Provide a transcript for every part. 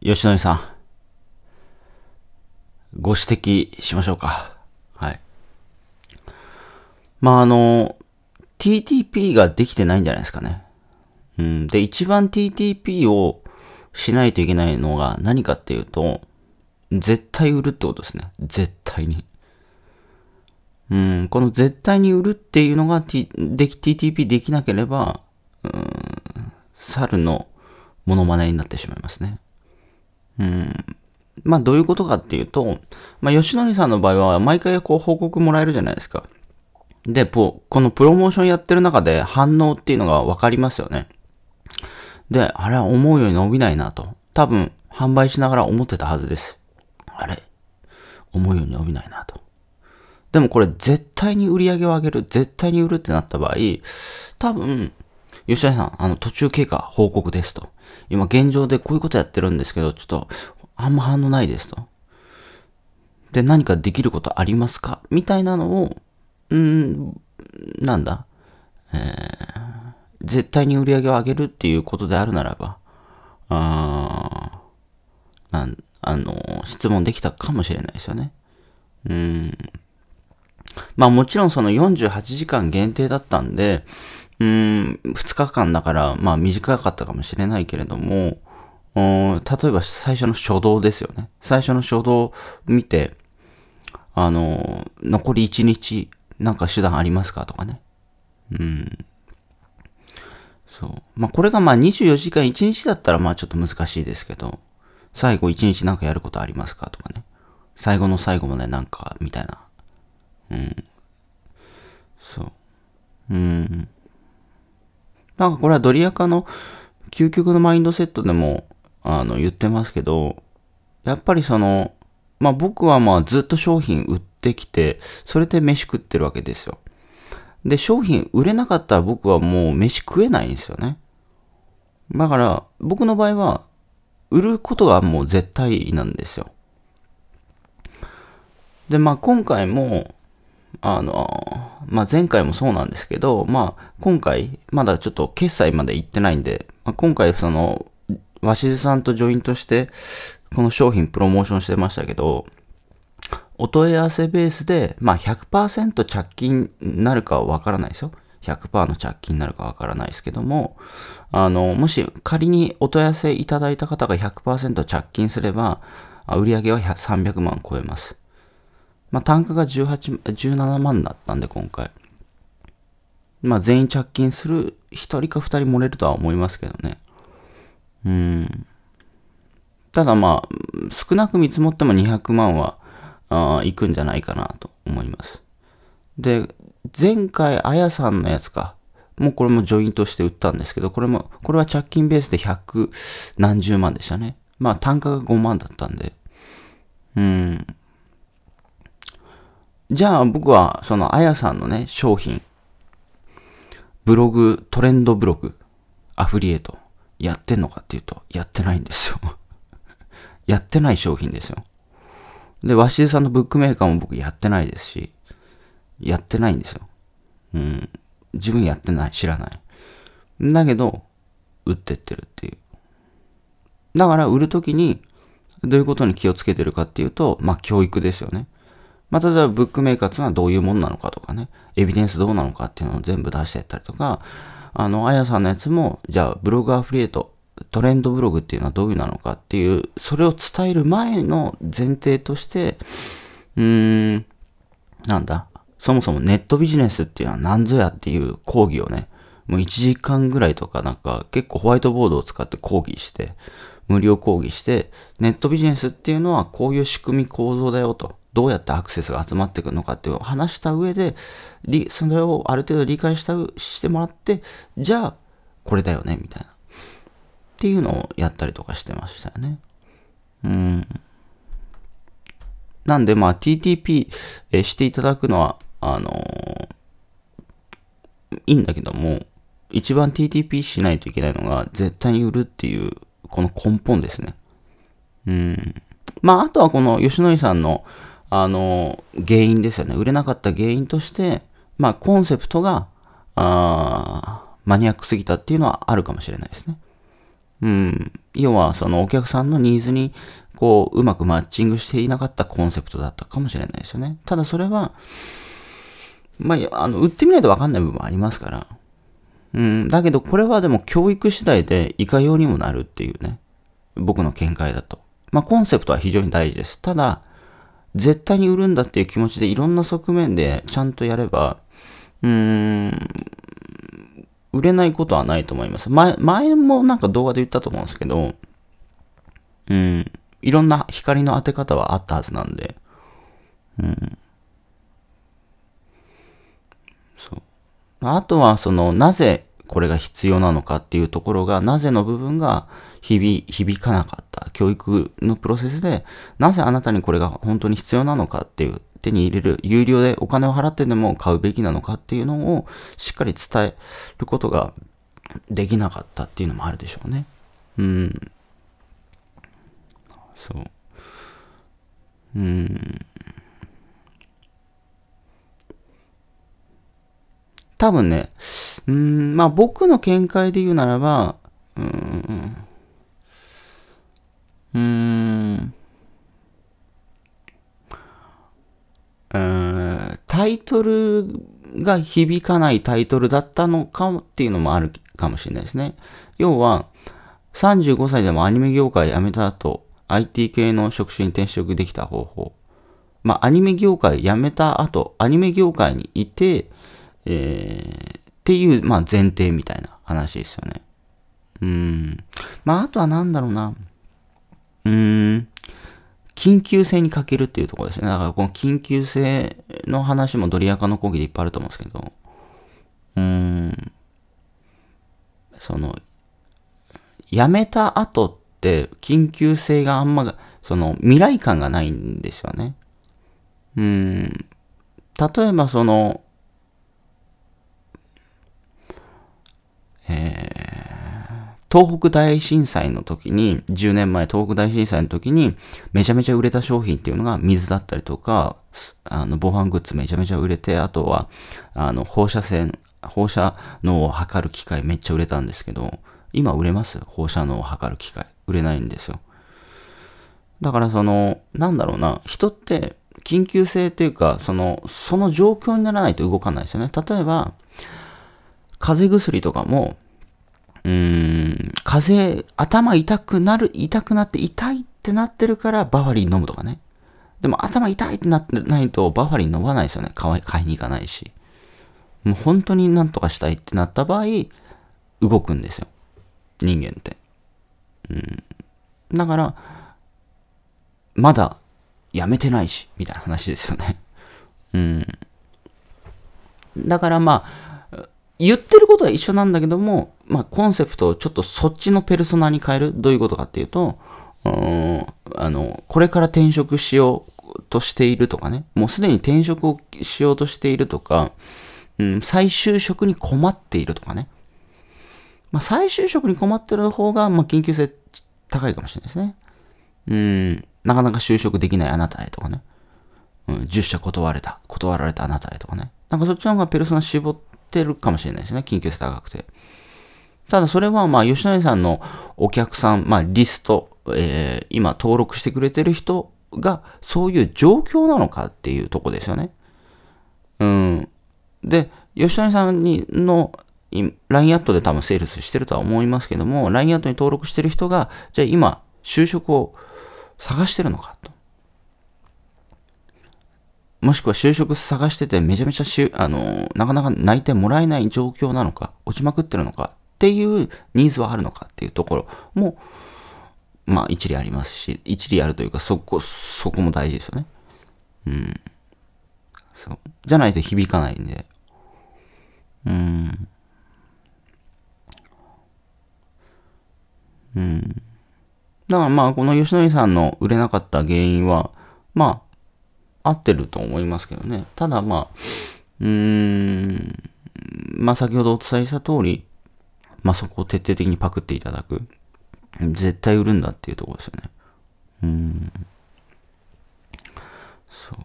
吉野さん、ご指摘しましょうか。はい。まあ、あの、TTP ができてないんじゃないですかね。うん。で、一番 TTP をしないといけないのが何かっていうと、絶対売るってことですね。絶対に。うん、この絶対に売るっていうのが、T、でき TTP できなければ、うん、猿のモノマネになってしまいますね。うん。まあ、どういうことかっていうと、まあ、吉典さんの場合は、毎回こう報告もらえるじゃないですか。で、このプロモーションやってる中で反応っていうのがわかりますよね。で、あれは思うように伸びないなと。多分、販売しながら思ってたはずです。あれ思うように伸びないなと。でもこれ絶対に売り上げを上げる、絶対に売るってなった場合、多分、吉田さん、あの、途中経過報告ですと。今、現状でこういうことやってるんですけど、ちょっと、あんま反応ないですと。で、何かできることありますかみたいなのを、うん、なんだ、えー、絶対に売り上げを上げるっていうことであるならば、あなあの、質問できたかもしれないですよね。うん。まあもちろんその48時間限定だったんで、うん、2日間だから、まあ短かったかもしれないけれども、例えば最初の初動ですよね。最初の初動見て、あの、残り1日、なんか手段ありますかとかね。うん。そう。まあ、これがまあ24時間1日だったらまあちょっと難しいですけど、最後1日なんかやることありますかとかね。最後の最後までなんか、みたいな。うん。そう。うん。なんかこれはドリアカの究極のマインドセットでもあの言ってますけど、やっぱりその、まあ僕はまあずっと商品売ってきて、それで飯食ってるわけですよ。で、商品売れなかったら僕はもう飯食えないんですよね。だから僕の場合は、売ることがもう絶対なんですよ。で、まあ今回も、あの、まあ、前回もそうなんですけど、まあ、今回、まだちょっと決済まで行ってないんで、まあ、今回、その、鷲津さんとジョイントして、この商品プロモーションしてましたけど、お問い合わせベースで、まあ100、100%着金になるかはわからないですよ。100%の着金になるかわからないですけども、あの、もし仮にお問い合わせいただいた方が100%着金すれば、売り上げは300万超えます。まあ、単価が18 17万だったんで、今回。まあ、全員着金する、1人か2人漏れるとは思いますけどね。うん。ただまあ、少なく見積もっても200万は、あいくんじゃないかなと思います。で、前回、あやさんのやつか。もうこれもジョイントして売ったんですけど、これも、これは着金ベースで1 0何十万でしたね。まあ単価が5万だったんで。うん。じゃあ僕はそのあやさんのね、商品、ブログ、トレンドブログ、アフリエイト、やってんのかっていうと、やってないんですよ やってない商品ですよ。で、わしさんのブックメーカーも僕やってないですし、やってないんですよ。うん。自分やってない。知らない。だけど、売ってってるっていう。だから、売るときに、どういうことに気をつけてるかっていうと、まあ、教育ですよね。まあ、例えばブックメーカーっていうのはどういうもんなのかとかね、エビデンスどうなのかっていうのを全部出していったりとか、あの、あやさんのやつも、じゃあブログアフリエイト、トレンドブログっていうのはどういうなのかっていう、それを伝える前の前提として、うーん、なんだ、そもそもネットビジネスっていうのは何ぞやっていう講義をね、もう1時間ぐらいとかなんか結構ホワイトボードを使って講義して、無料講義して、ネットビジネスっていうのはこういう仕組み構造だよと。どうやってアクセスが集まってくるのかっていうのを話した上で、それをある程度理解したしてもらって、じゃあ、これだよね、みたいな。っていうのをやったりとかしてましたよね。うん。なんで、まあ、TTP、していただくのは、あのー、いいんだけども、一番 TTP しないといけないのが、絶対に売るっていう、この根本ですね。うん。まあ、あとはこの、吉野井さんの、あの、原因ですよね。売れなかった原因として、まあ、コンセプトが、あマニアックすぎたっていうのはあるかもしれないですね。うん。要は、そのお客さんのニーズに、こう、うまくマッチングしていなかったコンセプトだったかもしれないですよね。ただそれは、まあ、あの、売ってみないとわかんない部分ありますから。うん。だけど、これはでも教育次第でいかようにもなるっていうね。僕の見解だと。まあ、コンセプトは非常に大事です。ただ、絶対に売るんだっていう気持ちでいろんな側面でちゃんとやれば、うーん、売れないことはないと思います。前、前もなんか動画で言ったと思うんですけど、うん、いろんな光の当て方はあったはずなんで、うん。そう。あとは、その、なぜこれが必要なのかっていうところが、なぜの部分が、響響かなかった教育のプロセスで、なぜあなたにこれが本当に必要なのかっていう、手に入れる、有料でお金を払ってでも買うべきなのかっていうのをしっかり伝えることができなかったっていうのもあるでしょうね。うん。そう。うん。多分ね、うん、まあ僕の見解で言うならば、トルが響かないタイトルだったのかもっていうのもあるかもしれないですね。要は、35歳でもアニメ業界辞めた後、IT 系の職種に転職できた方法。まあ、アニメ業界辞めた後、アニメ業界にいて、えー、っていう、まあ、前提みたいな話ですよね。うん。まあ、あとは何だろうな。うーん。緊急性に欠けるっていうところですね。だからこの緊急性の話もドリアカの講義でいっぱいあると思うんですけど、うーん、その、やめた後って緊急性があんま、その未来感がないんですよね。うん、例えばその、えー東北大震災の時に、10年前東北大震災の時に、めちゃめちゃ売れた商品っていうのが水だったりとか、あの、防犯グッズめちゃめちゃ売れて、あとは、あの、放射線、放射能を測る機械めっちゃ売れたんですけど、今売れます放射能を測る機械。売れないんですよ。だからその、なんだろうな、人って緊急性っていうか、その、その状況にならないと動かないですよね。例えば、風邪薬とかも、うーん、風邪、頭痛くなる、痛くなって痛いってなってるからバファリン飲むとかね。でも頭痛いってなってないとバファリン飲まないですよね。買いに行かないし。もう本当になんとかしたいってなった場合、動くんですよ。人間って。うん。だから、まだやめてないし、みたいな話ですよね。うん。だからまあ、言ってることは一緒なんだけども、まあ、コンセプトをちょっとそっちのペルソナに変える。どういうことかっていうと、うんあの、これから転職しようとしているとかね、もうすでに転職をしようとしているとか、うん、再就職に困っているとかね。まあ、再就職に困ってる方が、まあ、緊急性高いかもしれないですね。うん、なかなか就職できないあなたへとかね。うん、10社断れた、断られたあなたへとかね。なんかそっちの方がペルソナ絞っってるかもしれないですね。緊急性高くて。ただそれは、まあ、吉野家さんのお客さん、まあ、リスト、えー、今登録してくれてる人が、そういう状況なのかっていうとこですよね。うん。で、吉野家さんにの LINE アットで多分セールスしてるとは思いますけども、LINE アットに登録してる人が、じゃあ今、就職を探してるのか。もしくは就職探しててめちゃめちゃしゅ、あの、なかなか泣いてもらえない状況なのか、落ちまくってるのかっていうニーズはあるのかっていうところも、まあ一理ありますし、一理あるというか、そこ、そこも大事ですよね。うん。そう。じゃないと響かないんで。うん。うん。だからまあ、この吉野井さんの売れなかった原因は、まあ、合ってると思いますけどね。ただまあ、うーん、まあ先ほどお伝えした通り、まあそこを徹底的にパクっていただく。絶対売るんだっていうところですよね。うん。そう。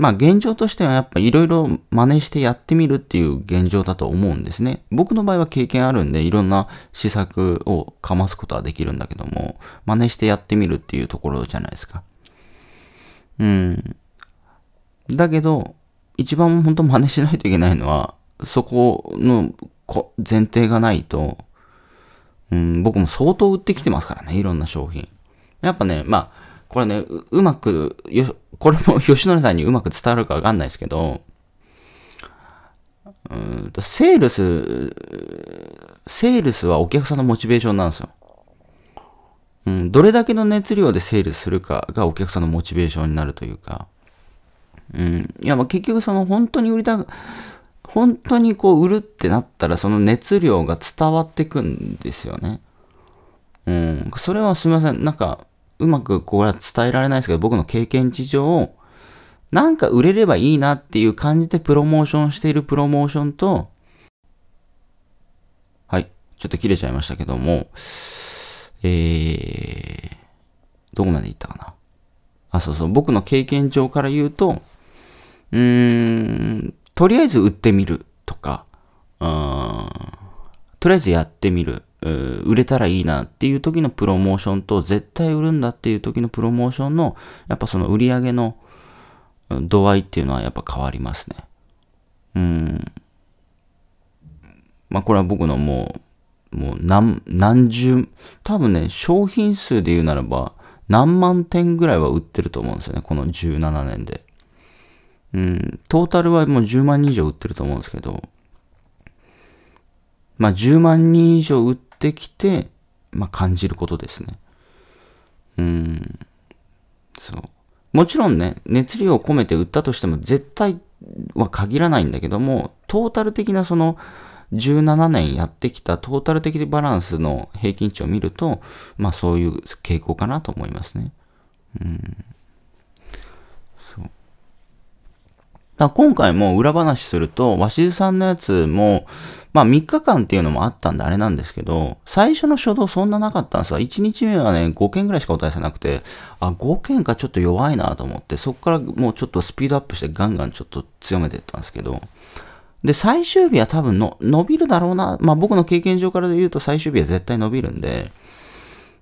まあ現状としてはやっぱいろいろ真似してやってみるっていう現状だと思うんですね。僕の場合は経験あるんでいろんな施策をかますことはできるんだけども、真似してやってみるっていうところじゃないですか。うん。だけど、一番本当真似しないといけないのは、そこの前提がないと、うん、僕も相当売ってきてますからね、いろんな商品。やっぱね、まあ、これね、ううまくよ、これも 吉野さんにうまく伝わるかわかんないですけど、うんと、セールス、セールスはお客さんのモチベーションなんですよ。うん、どれだけの熱量でセールするかがお客さんのモチベーションになるというか、うん、いやまあ結局その本当に売りた本当にこう売るってなったらその熱量が伝わってくんですよね。うん、それはすみません。なんか、うまくこれは伝えられないですけど、僕の経験値上、なんか売れればいいなっていう感じでプロモーションしているプロモーションと、はい、ちょっと切れちゃいましたけども、えー、どこまで行ったかな。あ、そうそう、僕の経験上から言うと、うーん、とりあえず売ってみるとか、うん、とりあえずやってみる、売れたらいいなっていう時のプロモーションと、絶対売るんだっていう時のプロモーションの、やっぱその売り上げの度合いっていうのはやっぱ変わりますね。うん。まあこれは僕のもう、もう何、何十、多分ね、商品数で言うならば、何万点ぐらいは売ってると思うんですよね、この17年で。うん、トータルはもう10万人以上売ってると思うんですけど、まあ10万人以上売ってきて、まあ感じることですね。うん、そう。もちろんね、熱量を込めて売ったとしても絶対は限らないんだけども、トータル的なその、17年やってきたトータル的バランスの平均値を見ると、まあそういう傾向かなと思いますね。うん。そう。だ今回も裏話すると、鷲津さんのやつも、まあ3日間っていうのもあったんであれなんですけど、最初の初動そんななかったんですが、1日目はね、5件ぐらいしかお答えさなくて、あ、5件かちょっと弱いなと思って、そこからもうちょっとスピードアップしてガンガンちょっと強めていったんですけど、で、最終日は多分の伸びるだろうな。まあ僕の経験上から言うと最終日は絶対伸びるんで、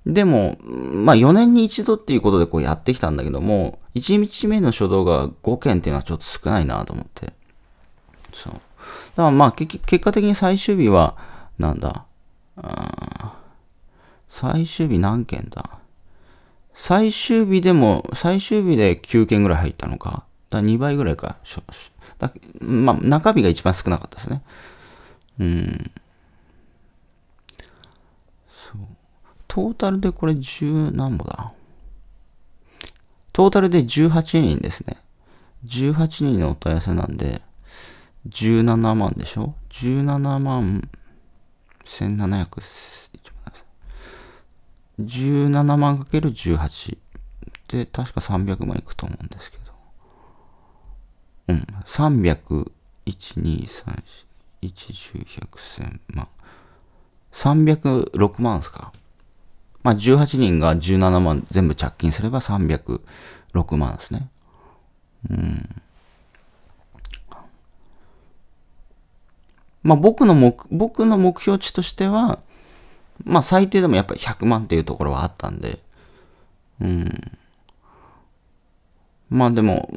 でも、まあ4年に一度っていうことでこうやってきたんだけども、1日目の初動が5件っていうのはちょっと少ないなと思って。そう。だからまあ結果的に最終日は、なんだ、最終日何件だ最終日でも、最終日で9件ぐらい入ったのか。だから2倍ぐらいか。まあ、中日が一番少なかったですね。うん。そう。トータルでこれ10何本だトータルで18人ですね。18人のお問い合わせなんで、17万でしょ ?17 万1700、17万 ×18 で確か300万いくと思うんですけどうん、300、1、2、3、1、10、100、1000万。306万ですか。まあ、18人が17万全部着金すれば306万ですね。うん。まあ、僕の目、僕の目標値としては、まあ、最低でもやっぱり100万っていうところはあったんで、うん。まあでも、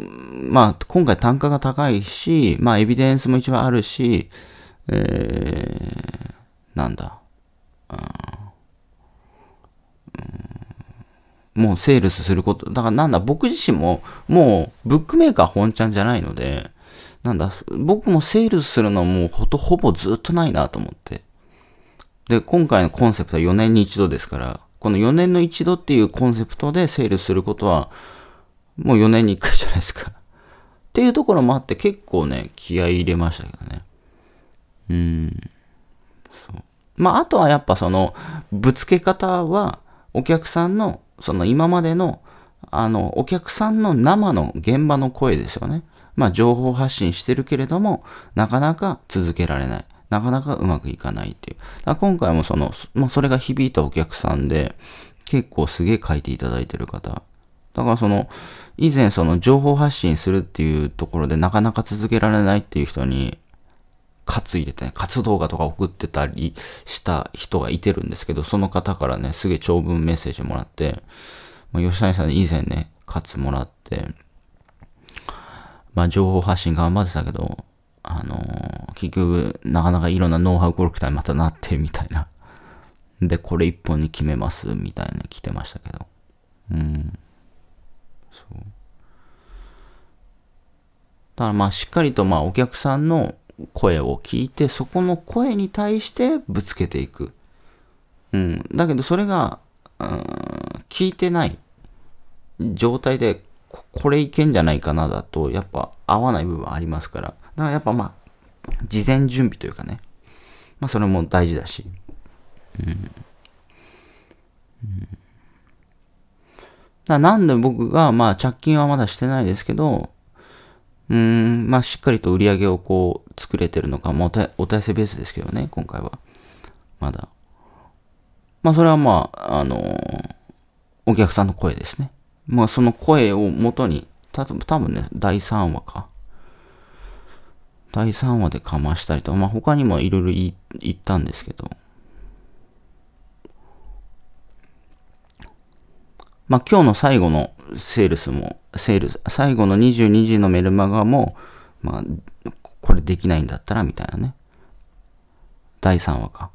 まあ今回単価が高いし、まあエビデンスも一番あるし、えー、なんだ、うん、もうセールスすること、だからなんだ、僕自身ももうブックメーカー本ちゃんじゃないので、なんだ、僕もセールスするのはもうほとほぼずっとないなと思って。で、今回のコンセプトは4年に一度ですから、この4年の一度っていうコンセプトでセールすることは、もう4年に1回じゃないですかっていうところもあって結構ね、気合い入れましたけどね。うん。そう。まあ、あとはやっぱその、ぶつけ方は、お客さんの、その今までの、あの、お客さんの生の現場の声ですよね。まあ、情報発信してるけれども、なかなか続けられない。なかなかうまくいかないっていう。だ今回もその、まあ、それが響いたお客さんで、結構すげえ書いていただいてる方だからその、以前その情報発信するっていうところでなかなか続けられないっていう人に、活入れてね、活動画とか送ってたりした人がいてるんですけど、その方からね、すげえ長文メッセージもらって、吉谷さん以前ね、活もらって、まあ情報発信頑張ってたけど、あのー、結局、なかなかいろんなノウハウコロクターにまたなってみたいな。で、これ一本に決めます、みたいな来てましたけど。うん。そうだからまあしっかりとまあお客さんの声を聞いてそこの声に対してぶつけていく、うん、だけどそれが、うん、聞いてない状態でこれいけんじゃないかなだとやっぱ合わない部分ありますからだからやっぱまあ事前準備というかねまあそれも大事だしうん、うんだなんで僕が、まあ、着金はまだしてないですけど、うーん、まあ、しっかりと売り上げをこう、作れてるのか、まあ、お体制ベースですけどね、今回は。まだ。まあ、それはまあ、あのー、お客さんの声ですね。まあ、その声を元に、た多分ね、第3話か。第3話でかましたりとか、まあ、他にもいろいろ言ったんですけど、まあ、今日の最後のセールスも、セールス、最後の22時のメルマガも、まあ、これできないんだったらみたいなね。第3話か。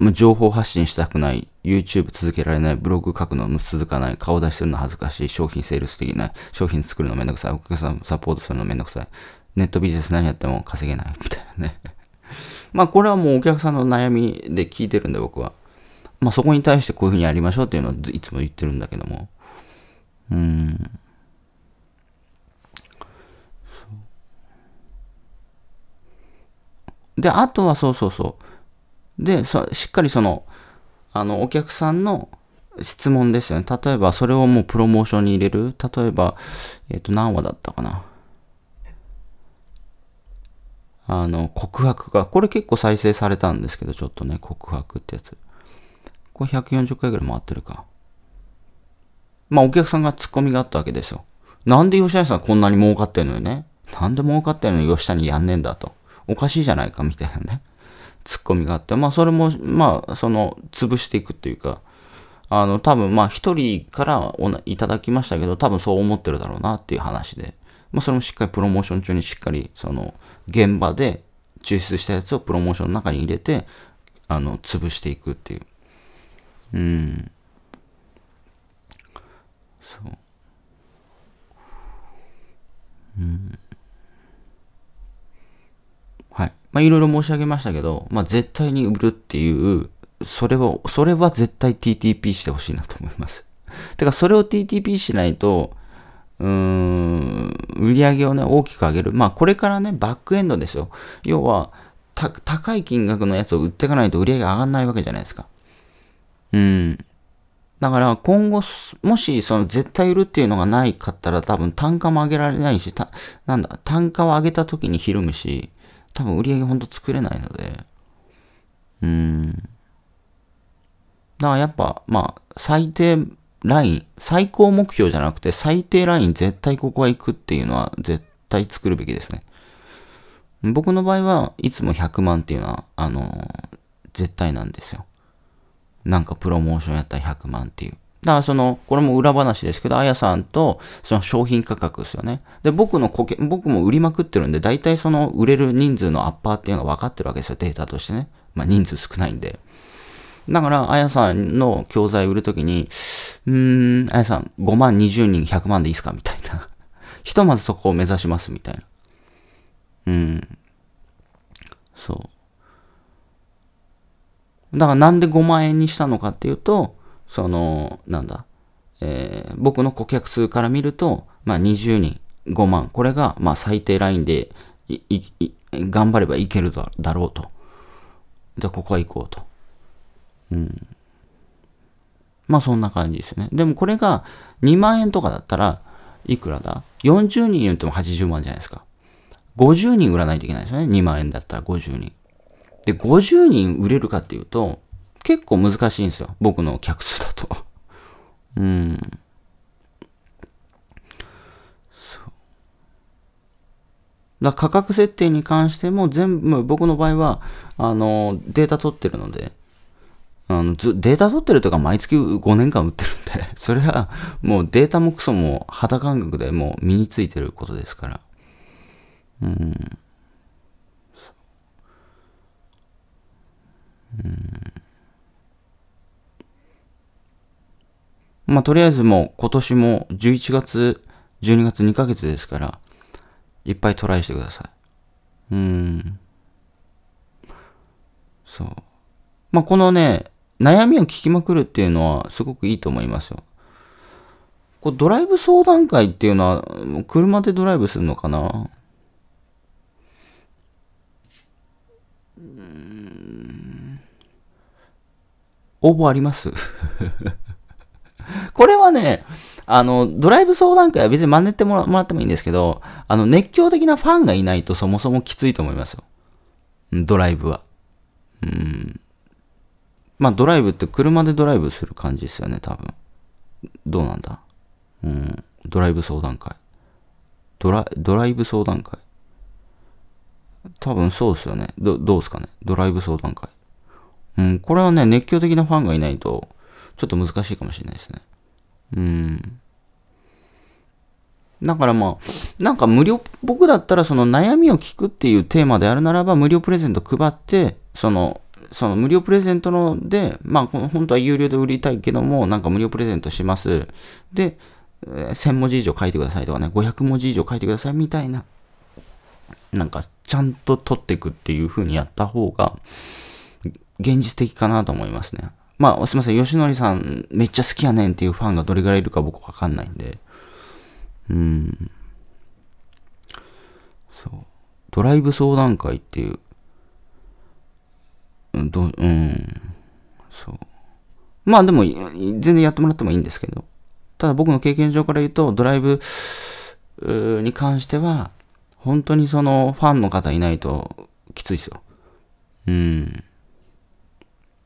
まあ、情報発信したくない、YouTube 続けられない、ブログ書くの続かない、顔出しするの恥ずかしい、商品セールスできない、商品作るのめんどくさい、お客さんサポートするのめんどくさい、ネットビジネス何やっても稼げない、みたいなね。まあこれはもうお客さんの悩みで聞いてるんで僕は。まあ、そこに対してこういうふうにやりましょうっていうのはいつも言ってるんだけども。うん。で、あとはそうそうそう。で、しっかりその、あの、お客さんの質問ですよね。例えば、それをもうプロモーションに入れる。例えば、えっ、ー、と、何話だったかな。あの、告白が、これ結構再生されたんですけど、ちょっとね、告白ってやつ。これ140回ぐらい回ってるか。まあお客さんがツッコミがあったわけですよ。なんで吉谷さんこんなに儲かってんのよね。なんで儲かってんのに吉谷やんねんだと。おかしいじゃないかみたいなね。ツッコミがあって、まあそれも、まあその潰していくっていうか、あの多分まあ一人からいただきましたけど、多分そう思ってるだろうなっていう話で、まあそれもしっかりプロモーション中にしっかりその現場で抽出したやつをプロモーションの中に入れて、あの潰していくっていう。うん。そう。うん。はい。まあ、いろいろ申し上げましたけど、まあ、絶対に売るっていう、それは、それは絶対 TTP してほしいなと思います。てか、それを TTP しないと、うーん、売り上げをね、大きく上げる。まあ、これからね、バックエンドですよ。要は、高い金額のやつを売っていかないと売り上げ上がらないわけじゃないですか。うん。だから今後、もしその絶対売るっていうのがないかったら多分単価も上げられないし、た、なんだ、単価を上げた時にひるむし、多分売り上げほんと作れないので、うん。だからやっぱ、まあ、最低ライン、最高目標じゃなくて最低ライン絶対ここは行くっていうのは絶対作るべきですね。僕の場合はいつも100万っていうのは、あの絶対なんですよ。なんかプロモーションやったら100万っていう。だからその、これも裏話ですけど、あやさんとその商品価格ですよね。で、僕の顧客、僕も売りまくってるんで、大体その売れる人数のアッパーっていうのが分かってるわけですよ、データとしてね。まあ人数少ないんで。だから、あやさんの教材売るときに、うーん、あやさん5万20人100万でいいですかみたいな。ひとまずそこを目指しますみたいな。うん。そう。だからなんで5万円にしたのかっていうと、その、なんだ、えー、僕の顧客数から見ると、まあ20人、5万。これが、まあ最低ラインで、いい頑張ればいけるだろうと。じゃあここは行こうと。うん。まあそんな感じですね。でもこれが2万円とかだったら、いくらだ ?40 人言っても80万じゃないですか。50人売らないといけないですよね。2万円だったら50人。で、50人売れるかっていうと、結構難しいんですよ。僕の客数だと。うん。そう。だ価格設定に関しても全部、僕の場合は、あの、データ取ってるので、あのデータ取ってるとか毎月5年間売ってるんで、それはもうデータもクソも肌感覚でもう身についてることですから。うん。まあ、とりあえずもう今年も11月、12月2ヶ月ですから、いっぱいトライしてください。うん。そう。まあ、このね、悩みを聞きまくるっていうのはすごくいいと思いますよ。こうドライブ相談会っていうのは、車でドライブするのかな応募あります これはね、あの、ドライブ相談会は別に真似てもらってもいいんですけど、あの、熱狂的なファンがいないとそもそもきついと思いますよ。ドライブは。うん。まあ、ドライブって車でドライブする感じですよね、多分。どうなんだうん。ドライブ相談会。ドラ、ドライブ相談会。多分そうですよね。ど、どうですかね。ドライブ相談会。うん、これはね、熱狂的なファンがいないと、ちょっと難しいかもしれないですね。うん。だからまあ、なんか無料、僕だったらその悩みを聞くっていうテーマであるならば、無料プレゼント配って、その、その無料プレゼントので、まあ、本当は有料で売りたいけども、なんか無料プレゼントします。で、1000文字以上書いてくださいとかね、500文字以上書いてくださいみたいな、なんかちゃんと取っていくっていう風にやった方が、現実的かなと思いますね。まあ、すいません、吉りさんめっちゃ好きやねんっていうファンがどれぐらいいるか僕わかんないんで。うん。そう。ドライブ相談会っていう。うん、どうん。そう。まあでも、全然やってもらってもいいんですけど。ただ僕の経験上から言うと、ドライブに関しては、本当にそのファンの方いないときついですよ。うん。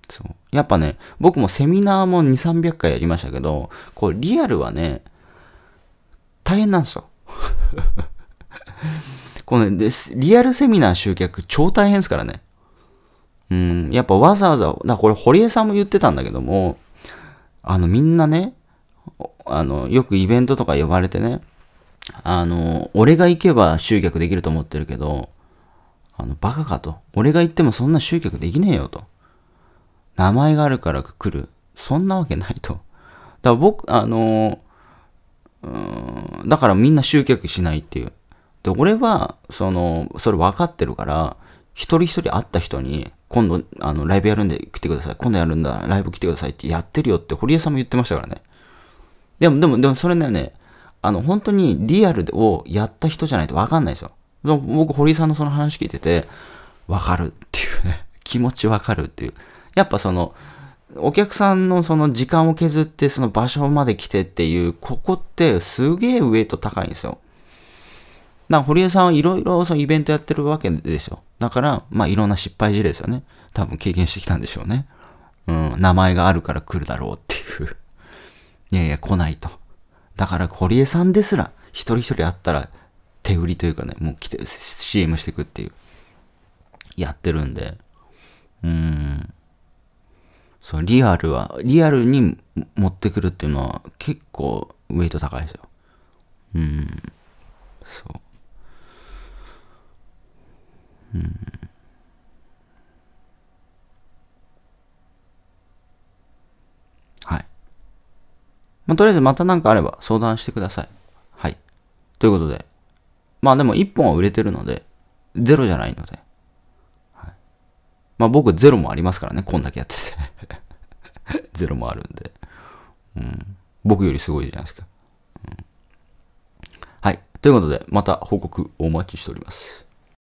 そう。やっぱね、僕もセミナーも2、300回やりましたけど、こう、リアルはね、大変なんですよ。このねリアルセミナー集客超大変ですからね。うん、やっぱわざわざ、だこれ堀江さんも言ってたんだけども、あのみんなね、あの、よくイベントとか呼ばれてね、あの、俺が行けば集客できると思ってるけど、あの、バカかと。俺が行ってもそんな集客できねえよと。名前があるから来る。そんなわけないと。だから僕、あのー、うん、だからみんな集客しないっていう。で、俺は、その、それ分かってるから、一人一人会った人に、今度、あの、ライブやるんで来てください。今度やるんだ、ライブ来てくださいってやってるよって堀江さんも言ってましたからね。でも、でも、でもそれね、あの、本当にリアルをやった人じゃないと分かんないですよ。僕、堀江さんのその話聞いてて、分かるっていうね、気持ち分かるっていう。やっぱその、お客さんのその時間を削ってその場所まで来てっていう、ここってすげえウエイト高いんですよ。な堀江さんはいろいろそのイベントやってるわけですよ。だから、まあいろんな失敗事例ですよね。多分経験してきたんでしょうね。うん、名前があるから来るだろうっていう。いやいや、来ないと。だから堀江さんですら、一人一人会ったら手売りというかね、もう来て CM してくっていう。やってるんで。うん。そのリアルは、リアルに持ってくるっていうのは結構ウェイト高いですよ。うん。そう。うん。はい。まあ、とりあえずまた何かあれば相談してください。はい。ということで。まあでも1本は売れてるので、ゼロじゃないので。まあ僕ゼロもありますからね、こんだけやってて ゼロもあるんで。うん。僕よりすごいじゃないですか。うん、はい。ということで、また報告お待ちしております。